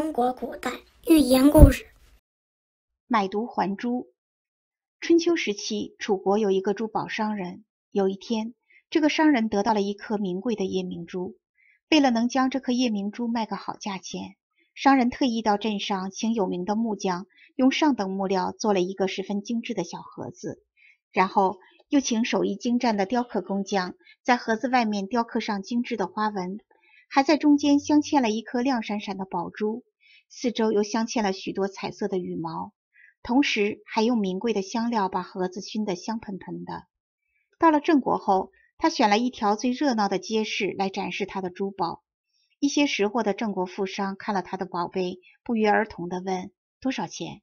中国古代寓言故事《买椟还珠》。春秋时期，楚国有一个珠宝商人。有一天，这个商人得到了一颗名贵的夜明珠。为了能将这颗夜明珠卖个好价钱，商人特意到镇上请有名的木匠用上等木料做了一个十分精致的小盒子，然后又请手艺精湛的雕刻工匠在盒子外面雕刻上精致的花纹。还在中间镶嵌了一颗亮闪闪的宝珠，四周又镶嵌了许多彩色的羽毛，同时还用名贵的香料把盒子熏得香喷喷的。到了郑国后，他选了一条最热闹的街市来展示他的珠宝。一些识货的郑国富商看了他的宝贝，不约而同地问：“多少钱？”“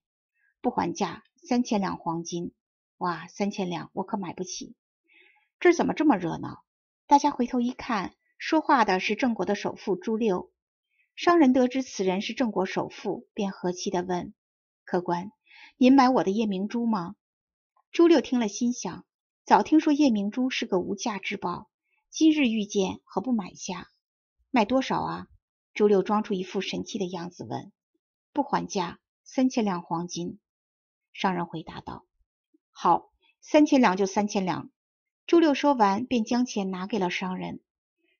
不还价，三千两黄金。”“哇，三千两，我可买不起。”“这怎么这么热闹？”大家回头一看。说话的是郑国的首富朱六。商人得知此人是郑国首富，便和气地问：“客官，您买我的夜明珠吗？”朱六听了，心想：早听说夜明珠是个无价之宝，今日遇见，何不买下？卖多少啊？朱六装出一副神气的样子问：“不还价，三千两黄金。”商人回答道：“好，三千两就三千两。”朱六说完，便将钱拿给了商人。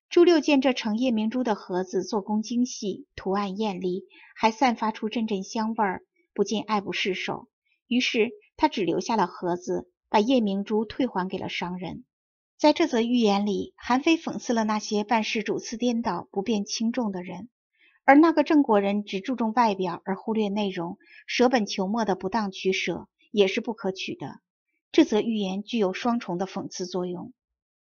朱六见这成夜明珠的盒子做工精细，图案艳丽，还散发出阵阵香味儿，不禁爱不释手。于是他只留下了盒子，把夜明珠退还给了商人。在这则寓言里，韩非讽刺了那些办事主次颠倒、不辨轻重的人，而那个郑国人只注重外表而忽略内容、舍本求末的不当取舍，也是不可取的。这则寓言具有双重的讽刺作用。